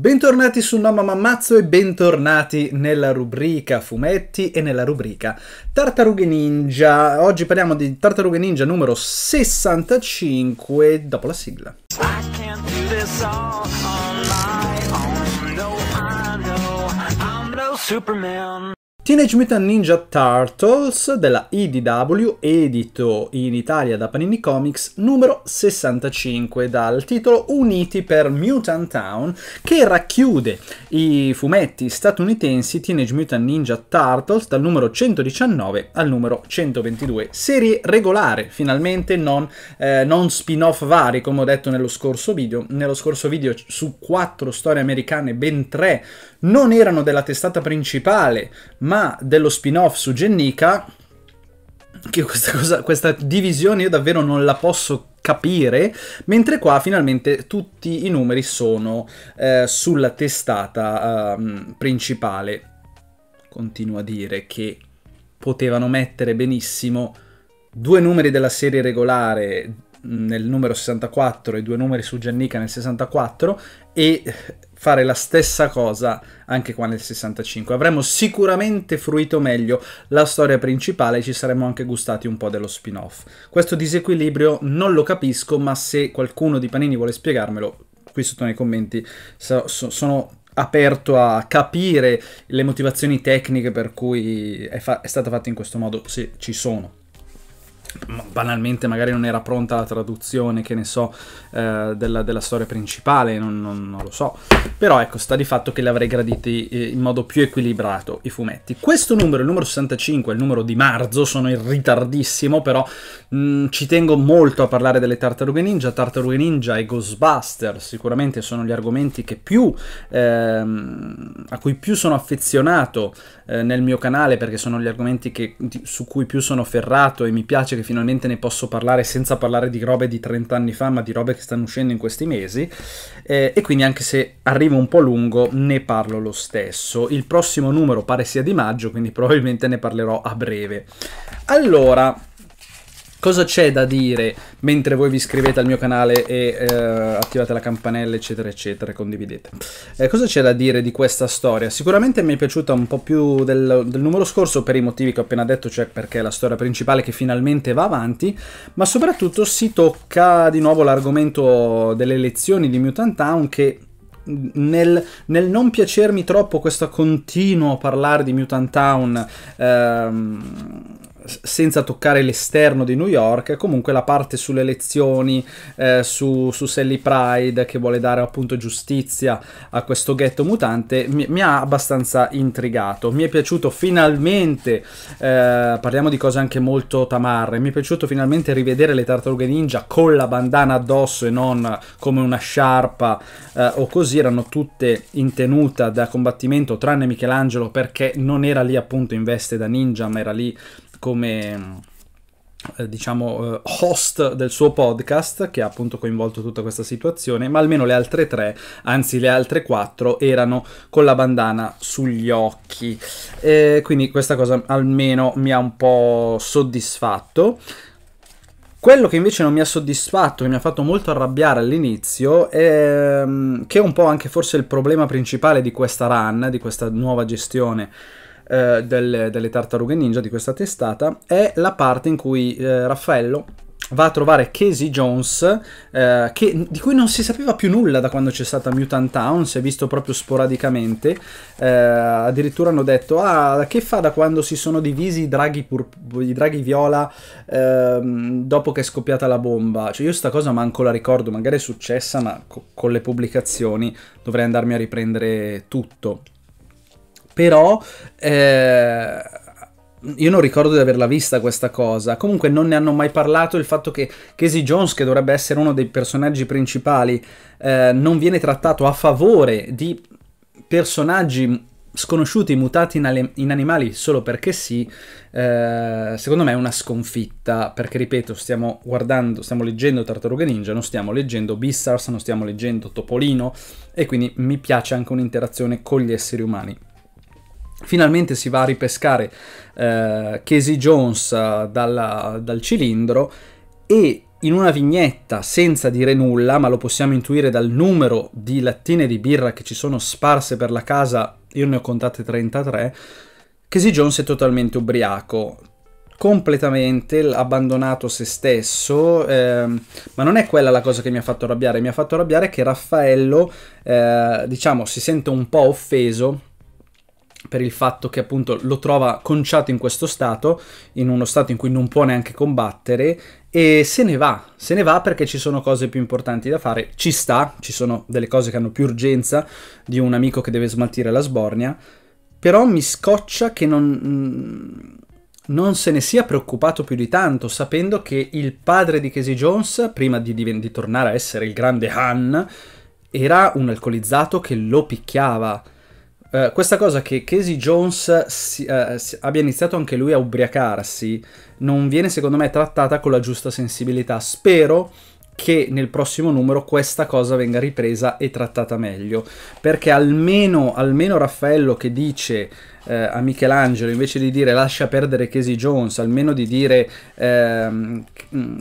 Bentornati su Nomma Mammazzo e bentornati nella rubrica fumetti e nella rubrica Tartarughe Ninja. Oggi parliamo di Tartarughe Ninja numero 65 dopo la sigla. Superman. Teenage Mutant Ninja Turtles della IDW, edito in Italia da Panini Comics, numero 65, dal titolo Uniti per Mutant Town, che racchiude i fumetti statunitensi Teenage Mutant Ninja Turtles dal numero 119 al numero 122. Serie regolare, finalmente non, eh, non spin-off vari, come ho detto nello scorso video. Nello scorso video su quattro storie americane, ben tre non erano della testata principale, ma dello spin-off su Gennica, che questa, cosa, questa divisione io davvero non la posso capire, mentre qua finalmente tutti i numeri sono eh, sulla testata eh, principale. Continuo a dire che potevano mettere benissimo due numeri della serie regolare nel numero 64 e due numeri su Giannica nel 64 e fare la stessa cosa anche qua nel 65. Avremmo sicuramente fruito meglio la storia principale e ci saremmo anche gustati un po' dello spin-off. Questo disequilibrio non lo capisco, ma se qualcuno di Panini vuole spiegarmelo, qui sotto nei commenti so, so, sono aperto a capire le motivazioni tecniche per cui è, fa- è stata fatta in questo modo, se ci sono banalmente magari non era pronta la traduzione, che ne so, eh, della, della, storia principale, non, non, non, lo so. Però ecco, sta di fatto che li avrei graditi eh, in modo più equilibrato i fumetti. Questo numero, il numero 65, è il numero di marzo, sono in ritardissimo, però mh, mm, ci tengo molto a parlare delle Tartarughe Ninja. Tartarughe Ninja e Ghostbuster sicuramente sono gli argomenti più, ehm, a cui più sono affezionato eh, nel mio canale, perché sono gli argomenti che, di, su cui più sono ferrato e mi piace che che finalmente ne posso parlare senza parlare di robe di 30 anni fa, ma di robe che stanno uscendo in questi mesi. Eh, e quindi anche se arrivo un po' lungo, ne parlo lo stesso. Il prossimo numero pare sia di maggio, quindi probabilmente ne parlerò a breve. Allora, Cosa c'è da dire mentre voi vi iscrivete al mio canale e eh, attivate la campanella, eccetera, eccetera, e condividete? Eh, cosa c'è da dire di questa storia? Sicuramente mi è piaciuta un po' più del, del, numero scorso per i motivi che ho appena detto, cioè perché è la storia principale che finalmente va avanti, ma soprattutto si tocca di nuovo l'argomento delle lezioni di Mutant Town che nel, nel, non piacermi troppo questo continuo parlare di Mutant Town ehm, senza toccare l'esterno di New York, comunque la parte sulle elezioni, eh, su, su, Sally Pride che vuole dare appunto giustizia a questo ghetto mutante, mi, mi ha abbastanza intrigato. Mi è piaciuto finalmente, eh, parliamo di cose anche molto tamarre, mi è piaciuto finalmente rivedere le tartarughe ninja con la bandana addosso e non come una sciarpa eh, o così, erano tutte in tenuta da combattimento tranne Michelangelo perché non era lì appunto in veste da ninja ma era lì come eh, diciamo eh, host del suo podcast che ha appunto coinvolto tutta questa situazione ma almeno le altre tre anzi le altre quattro erano con la bandana sugli occhi e quindi questa cosa almeno mi ha un po' soddisfatto quello che invece non mi ha soddisfatto, che mi ha fatto molto arrabbiare all'inizio, è mm, che è un po' anche forse il problema principale di questa run, di questa nuova gestione eh, del, delle tartarughe ninja di questa testata è la parte in cui eh, Raffaello va a trovare Casey Jones, eh, che, di cui non si sapeva più nulla da quando c'è stata Mutant Town, si è visto proprio sporadicamente. Eh, addirittura hanno detto, ah, che fa da quando si sono divisi i draghi, i draghi viola eh, dopo che è scoppiata la bomba? Cioè io sta cosa manco la ricordo, magari è successa, ma co con le pubblicazioni dovrei andarmi a riprendere tutto però eh, io non ricordo di averla vista questa cosa. Comunque non ne hanno mai parlato il fatto che Casey Jones, che dovrebbe essere uno dei personaggi principali, eh, non viene trattato a favore di personaggi sconosciuti, mutati in, in animali solo perché sì, eh, secondo me è una sconfitta, perché ripeto, stiamo guardando, stiamo leggendo Tartaruga Ninja, non stiamo leggendo Beastars, non stiamo leggendo Topolino, e quindi mi piace anche un'interazione con gli esseri umani. Finalmente si va a ripescare eh, Casey Jones eh, dalla, dal cilindro e in una vignetta senza dire nulla, ma lo possiamo intuire dal numero di lattine di birra che ci sono sparse per la casa, io ne ho contate 33, Casey Jones è totalmente ubriaco, completamente abbandonato se stesso, ehm, ma non è quella la cosa che mi ha fatto arrabbiare, mi ha fatto arrabbiare che Raffaello, eh, diciamo, si sente un po' offeso per il fatto che appunto lo trova conciato in questo stato, in uno stato in cui non può neanche combattere e se ne va, se ne va perché ci sono cose più importanti da fare, ci sta, ci sono delle cose che hanno più urgenza di un amico che deve smaltire la sbornia, però mi scoccia che non, mm, non se ne sia preoccupato più di tanto, sapendo che il padre di Casey Jones, prima di, di tornare a essere il grande Han, era un alcolizzato che lo picchiava eh, questa cosa che Casey Jones si, uh, si, abbia iniziato anche lui a ubriacarsi non viene secondo me trattata con la giusta sensibilità. Spero che nel prossimo numero questa cosa venga ripresa e trattata meglio, perché almeno, almeno Raffaello che dice eh, a Michelangelo invece di dire lascia perdere Casey Jones, almeno di dire ehm,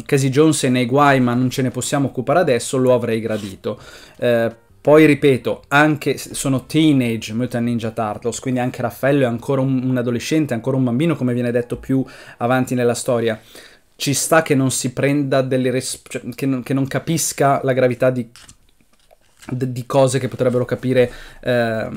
Casey Jones è nei guai ma non ce ne possiamo occupare adesso, lo avrei gradito. Eh, poi ripeto, anche sono teenage Mutant Ninja Turtles, quindi anche Raffaello è ancora un, un adolescente, ancora un bambino, come viene detto più avanti nella storia ci sta che non si prenda delle res- cioè, che, non, che, non, capisca la gravità di, di cose che potrebbero capire eh,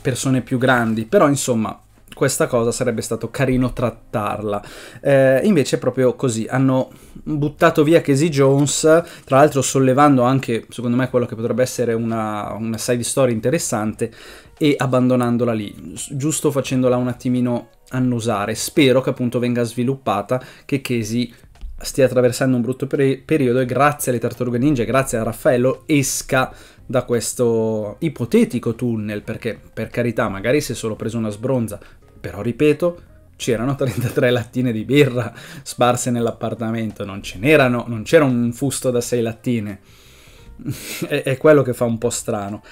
persone più grandi. Però, insomma, questa cosa sarebbe stato carino trattarla. Eh, invece è proprio così, hanno buttato via Casey Jones, tra l'altro sollevando anche, secondo me, quello che potrebbe essere una, una side story interessante e abbandonandola lì, giusto facendola un attimino annusare. Spero che appunto venga sviluppata, che Casey stia attraversando un brutto peri periodo e grazie alle tartarughe ninja, grazie a Raffaello, esca da questo ipotetico tunnel, perché per carità, magari si è solo preso una sbronza, però ripeto, c'erano 33 lattine di birra sparse nell'appartamento, non ce n'erano, non c'era un fusto da 6 lattine. è, quello che fa un po' strano.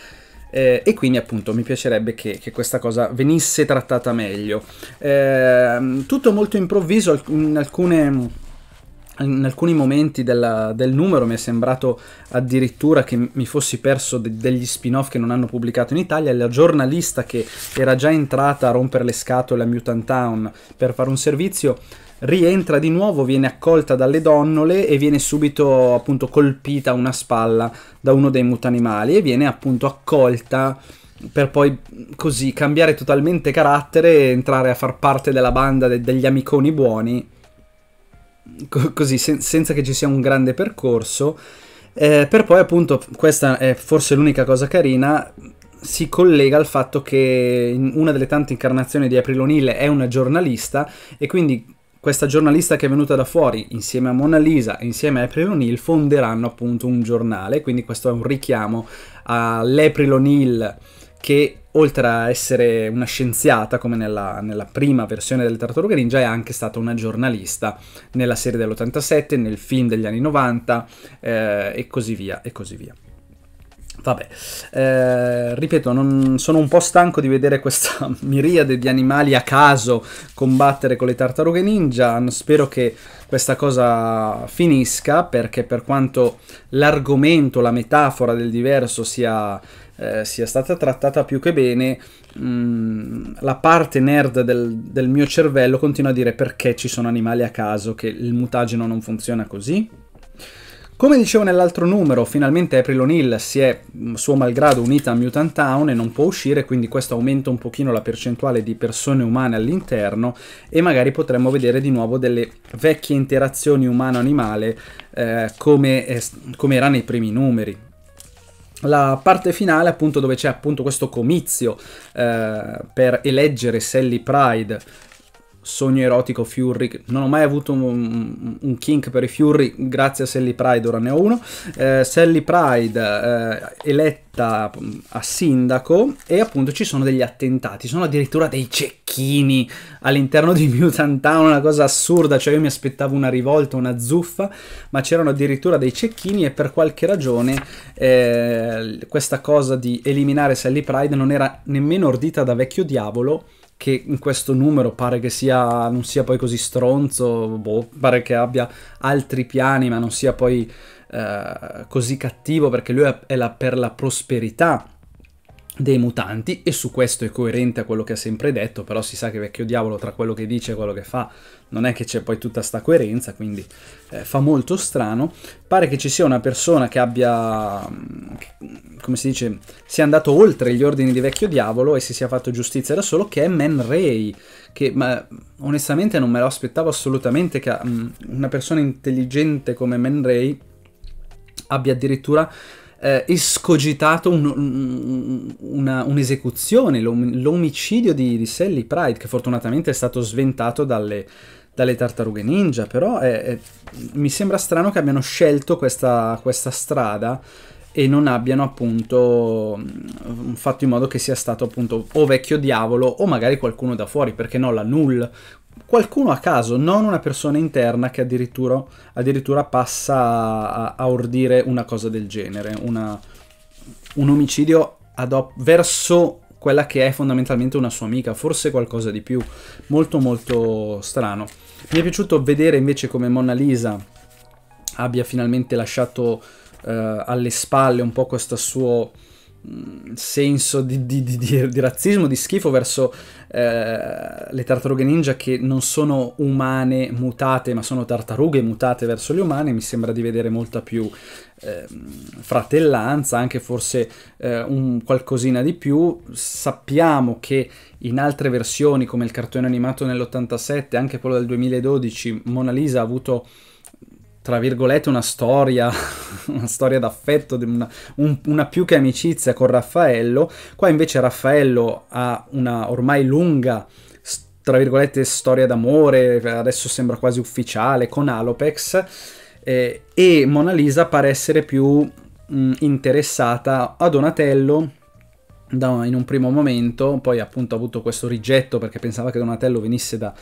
Eh, e quindi appunto mi piacerebbe che, che questa cosa venisse trattata meglio. Eh, tutto molto improvviso, in alcune in alcuni momenti della, del numero mi è sembrato addirittura che mi fossi perso de degli spin-off che non hanno pubblicato in Italia. La giornalista che era già entrata a rompere le scatole a Mutant Town per fare un servizio rientra di nuovo, viene accolta dalle donnole e viene subito appunto colpita una spalla da uno dei mutanimali e viene appunto accolta per poi così cambiare totalmente carattere e entrare a far parte della banda de degli amiconi buoni co- così sen- senza che ci sia un grande percorso. Eh, per poi appunto, questa è forse l'unica cosa carina, si collega al fatto che in una delle tante incarnazioni di April O'Neill è una giornalista e quindi questa giornalista che è venuta da fuori insieme a Mona Lisa e insieme a April O'Neill fonderanno appunto un giornale, quindi questo è un richiamo all'April O'Neill che oltre a essere una scienziata come nella, nella, prima versione delle Tartarughe Ninja, è anche stata una giornalista nella serie dell'87, nel film degli anni 90 eh, e così via e così via. Vabbè, eh, ripeto, non, sono un po' stanco di vedere questa miriade di animali a caso combattere con le tartarughe ninja. Spero che questa cosa finisca perché per quanto l'argomento, la metafora del diverso sia eh, sia stata trattata più che bene, mh, mm, la parte nerd del, del mio cervello continua a dire perché ci sono animali a caso, che il mutageno non funziona così, come dicevo nell'altro numero, finalmente April O'Neill si è mm, suo malgrado unita a Mutant Town e non può uscire, quindi questo aumenta un pochino la percentuale di persone umane all'interno e magari potremmo vedere di nuovo delle vecchie interazioni umano-animale eh, come, eh, come era nei primi numeri la parte finale, appunto, dove c'è appunto questo comizio eh, per eleggere Sally Pride sogno erotico Fury. Non ho mai avuto un, un kink per i Fury, grazie a Sally Pride, ora ne ho uno. Eh, Sally Pride eh, eletta a sindaco e appunto ci sono degli attentati, sono addirittura dei cecchini all'interno di Mutant Town, una cosa assurda, cioè io mi aspettavo una rivolta, una zuffa, ma c'erano addirittura dei cecchini e per qualche ragione eh, questa cosa di eliminare Sally Pride non era nemmeno ordita da vecchio diavolo che in questo numero pare che sia, non sia poi così stronzo, boh, pare che abbia altri piani ma non sia poi eh, così cattivo perché lui è la, per la prosperità dei mutanti e su questo è coerente a quello che ha sempre detto, però si sa che vecchio diavolo tra quello che dice e quello che fa non è che c'è poi tutta sta coerenza, quindi eh, fa molto strano. Pare che ci sia una persona che abbia, mm, mm, come si dice, sia andato oltre gli ordini di vecchio diavolo e si sia fatto giustizia da solo, che è Man Ray, che ma, onestamente non me lo aspettavo assolutamente che um, una persona intelligente come Man Ray abbia addirittura eh, escogitato un, una, un'esecuzione, l'om- l'omicidio di, di Sally Pride, che fortunatamente è stato sventato dalle dalle tartarughe ninja, però è, è, mi sembra strano che abbiano scelto questa, questa strada e non abbiano appunto mm, fatto in modo che sia stato appunto o vecchio diavolo o magari qualcuno da fuori, perché no, la null, qualcuno a caso, non una persona interna che addirittura, addirittura passa a, a, ordire una cosa del genere, una, un omicidio verso quella che è fondamentalmente una sua amica, forse qualcosa di più, molto molto strano. Mi è piaciuto vedere invece come Mona Lisa abbia finalmente lasciato eh, alle spalle un po' questo suo Mm, senso di, di, di, di, razzismo, di schifo verso eh, le tartarughe ninja che non sono umane mutate, ma sono tartarughe mutate verso gli umani, mi sembra di vedere molta più eh, fratellanza, anche forse eh, un qualcosina di più. Sappiamo che in altre versioni, come il cartone animato nell'87, anche quello del 2012, Mona Lisa ha avuto tra virgolette, una storia, una storia d'affetto, una, un, una, più che amicizia con Raffaello. Qua invece Raffaello ha una ormai lunga, tra virgolette, storia d'amore, adesso sembra quasi ufficiale, con Alopex, eh, e Mona Lisa pare essere più mh, mm, interessata a Donatello, da, in un primo momento, poi appunto ha avuto questo rigetto perché pensava che Donatello venisse da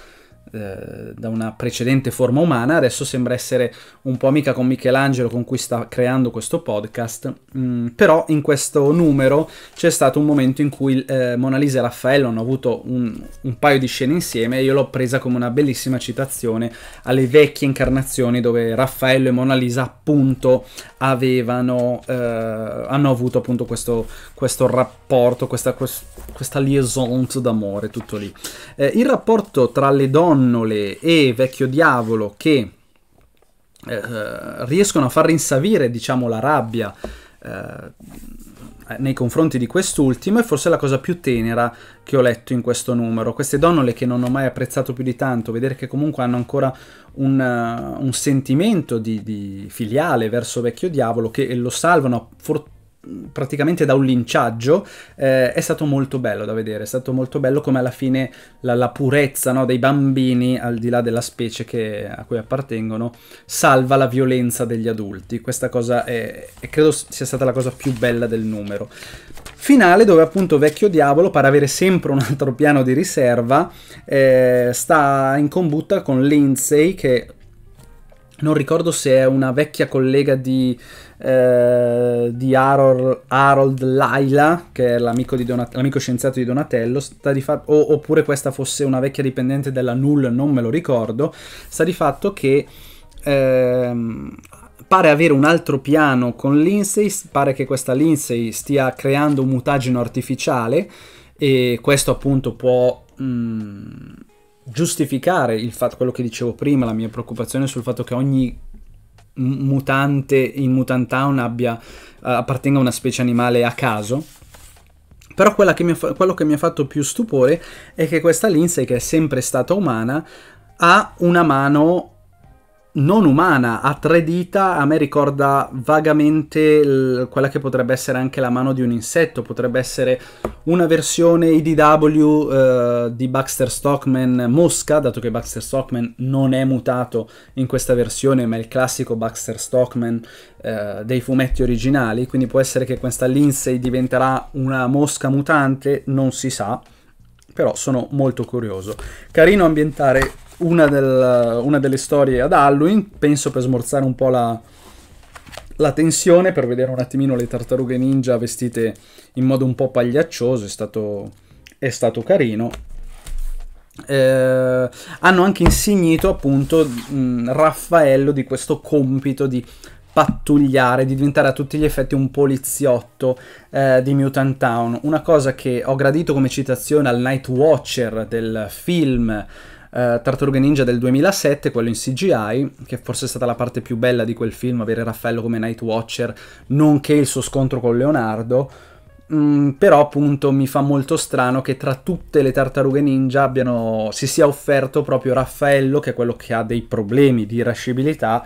eh, da una precedente forma umana, adesso sembra essere un po' amica con Michelangelo con cui sta creando questo podcast, mm, però in questo numero c'è stato un momento in cui eh, Mona Lisa e Raffaello hanno avuto un, un paio di scene insieme e io l'ho presa come una bellissima citazione alle vecchie incarnazioni dove Raffaello e Mona Lisa appunto avevano, eh, hanno avuto appunto questo, questo rapporto, questa, questa liaison d'amore, tutto lì. Eh, il rapporto tra le donne Nonnole e Vecchio Diavolo che eh, riescono a far rinsavire, diciamo, la rabbia eh, nei confronti di quest'ultimo è forse la cosa più tenera che ho letto in questo numero. Queste donnole che non ho mai apprezzato più di tanto, vedere che comunque hanno ancora un, eh, un sentimento di, di, filiale verso Vecchio Diavolo che lo salvano, for- praticamente da un linciaggio, eh, è stato molto bello da vedere, è stato molto bello come alla fine la, la purezza no, dei bambini, al di là della specie che, a cui appartengono, salva la violenza degli adulti. Questa cosa è, è, credo sia stata la cosa più bella del numero. Finale dove appunto Vecchio Diavolo, per avere sempre un altro piano di riserva, eh, sta in combutta con Lindsay che non ricordo se è una vecchia collega di, eh, di Harold, Harold, Laila, che è l'amico, Donat- l'amico scienziato di Donatello, di fa- o- oppure questa fosse una vecchia dipendente della Null, non me lo ricordo, sta di fatto che ehm, pare avere un altro piano con Lindsay, pare che questa Lindsay stia creando un mutageno artificiale e questo appunto può... Mh, mm, giustificare il fatto, quello che dicevo prima, la mia preoccupazione sul fatto che ogni mutante in Mutant Town abbia, eh, appartenga a una specie animale a caso. Però che ha, quello che mi ha fatto più stupore è che questa Lindsay, che è sempre stata umana, ha una mano non umana, a tre dita, a me ricorda vagamente l- quella che potrebbe essere anche la mano di un insetto, potrebbe essere una versione IDW eh, di Baxter Stockman Mosca, dato che Baxter Stockman non è mutato in questa versione, ma è il classico Baxter Stockman eh, dei fumetti originali, quindi può essere che questa Lindsay diventerà una mosca mutante, non si sa, però sono molto curioso. Carino ambientare una, del, una, delle storie ad Halloween, penso per smorzare un po' la, la, tensione, per vedere un attimino le tartarughe ninja vestite in modo un po' pagliaccioso, è stato, è stato carino. Eh, hanno anche insignito appunto mh, mm, Raffaello di questo compito di pattugliare, di diventare a tutti gli effetti un poliziotto eh, di Mutant Town. Una cosa che ho gradito come citazione al Night Watcher del film eh, Tartaruga Ninja del 2007, quello in CGI, che forse è stata la parte più bella di quel film, avere Raffaello come Night Watcher, nonché il suo scontro con Leonardo. Mm, però appunto mi fa molto strano che tra tutte le tartarughe ninja abbiano, si sia offerto proprio Raffaello, che è quello che ha dei problemi di irascibilità,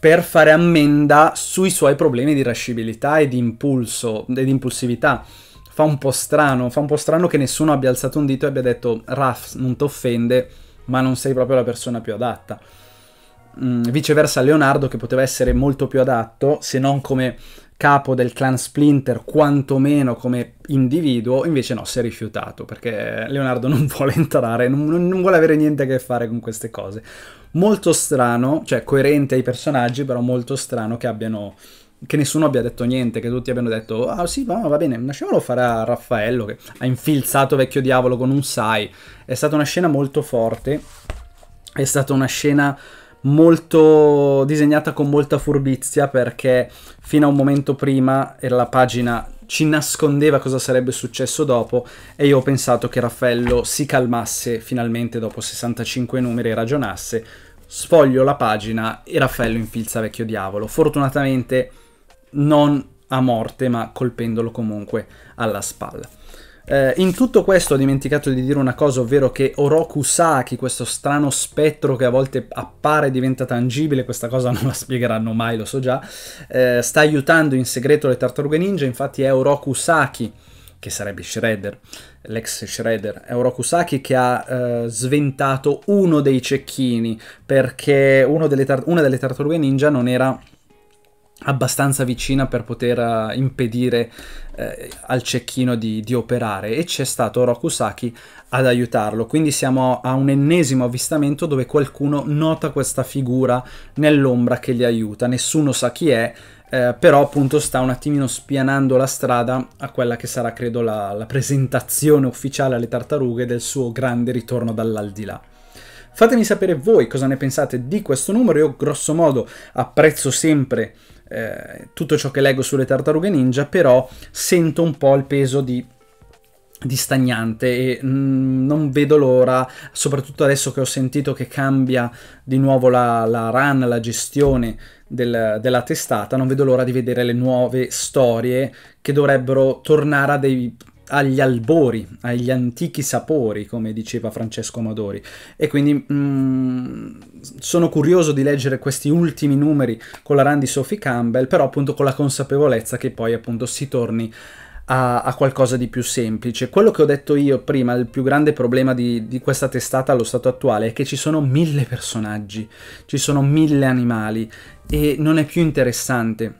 per fare ammenda sui suoi problemi di irascibilità e di impulso, ed impulsività fa un po' strano, fa un po' strano che nessuno abbia alzato un dito e abbia detto Raf non ti offende, ma non sei proprio la persona più adatta. Mm, viceversa Leonardo che poteva essere molto più adatto, se non come capo del clan Splinter, quantomeno come individuo, invece no, si è rifiutato perché Leonardo non vuole entrare, non, non, vuole avere niente a che fare con queste cose. Molto strano, cioè coerente ai personaggi, però molto strano che abbiano che nessuno abbia detto niente, che tutti abbiano detto ah sì, va, va bene, lasciamolo fare a Raffaello che ha infilzato vecchio diavolo con un sai. È stata una scena molto forte, è stata una scena molto disegnata con molta furbizia perché fino a un momento prima era la pagina ci nascondeva cosa sarebbe successo dopo e io ho pensato che Raffaello si calmasse finalmente dopo 65 numeri e ragionasse. Sfoglio la pagina e Raffaello infilza vecchio diavolo. Fortunatamente non a morte, ma colpendolo comunque alla spalla. Eh, in tutto questo ho dimenticato di dire una cosa, ovvero che Oroku Saki, questo strano spettro che a volte appare e diventa tangibile, questa cosa non la spiegheranno mai, lo so già, eh, sta aiutando in segreto le tartarughe ninja, infatti è Oroku Saki, che sarebbe Shredder, l'ex Shredder, è Oroku Saki che ha eh, sventato uno dei cecchini, perché delle una delle tartarughe ninja non era abbastanza vicina per poter eh, impedire eh, al cecchino di, di, operare e c'è stato Rokusaki ad aiutarlo quindi siamo a un ennesimo avvistamento dove qualcuno nota questa figura nell'ombra che li aiuta nessuno sa chi è eh, però appunto sta un attimino spianando la strada a quella che sarà credo la, la presentazione ufficiale alle tartarughe del suo grande ritorno dall'aldilà Fatemi sapere voi cosa ne pensate di questo numero, io grosso modo apprezzo sempre eh, tutto ciò che leggo sulle tartarughe ninja, però sento un po' il peso di di stagnante e mh, mm, non vedo l'ora, soprattutto adesso che ho sentito che cambia di nuovo la, la run, la gestione del, della testata, non vedo l'ora di vedere le nuove storie che dovrebbero tornare a dei agli albori, agli antichi sapori, come diceva Francesco Amadori. E quindi mh, mm, sono curioso di leggere questi ultimi numeri con la Randy Sophie Campbell, però appunto con la consapevolezza che poi appunto si torni a, a qualcosa di più semplice. Quello che ho detto io prima, il più grande problema di, di questa testata allo stato attuale è che ci sono mille personaggi, ci sono mille animali e non è più interessante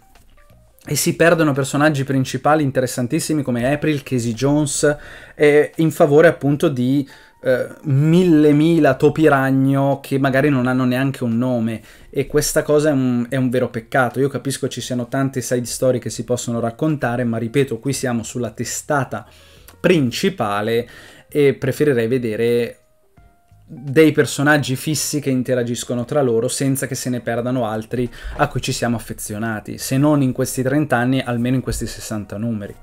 e si perdono personaggi principali interessantissimi come April, Casey Jones, eh, in favore appunto di eh, mille mila topi ragno che magari non hanno neanche un nome e questa cosa è un, è un vero peccato. Io capisco ci siano tante side story che si possono raccontare, ma ripeto, qui siamo sulla testata principale e preferirei vedere dei personaggi fissi che interagiscono tra loro senza che se ne perdano altri a cui ci siamo affezionati, se non in questi 30 anni, almeno in questi 60 numeri.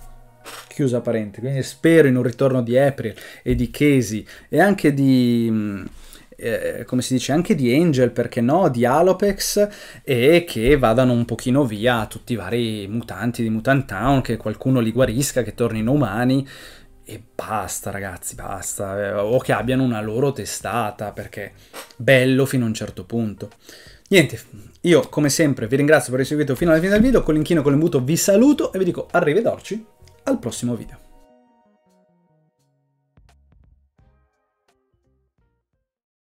Chiusa parentesi, quindi spero in un ritorno di April e di Casey e anche di... Mm, eh, come si dice, anche di Angel, perché no, di Alopex, e che vadano un pochino via tutti i vari mutanti di Mutant Town, che qualcuno li guarisca, che tornino umani, e basta, ragazzi, basta. Eh, o che abbiano una loro testata, perché bello fino a un certo punto. Niente, io come sempre vi ringrazio per aver seguito fino alla fine del video, con l'inchino con l'imbuto vi saluto e vi dico arrivederci al prossimo video.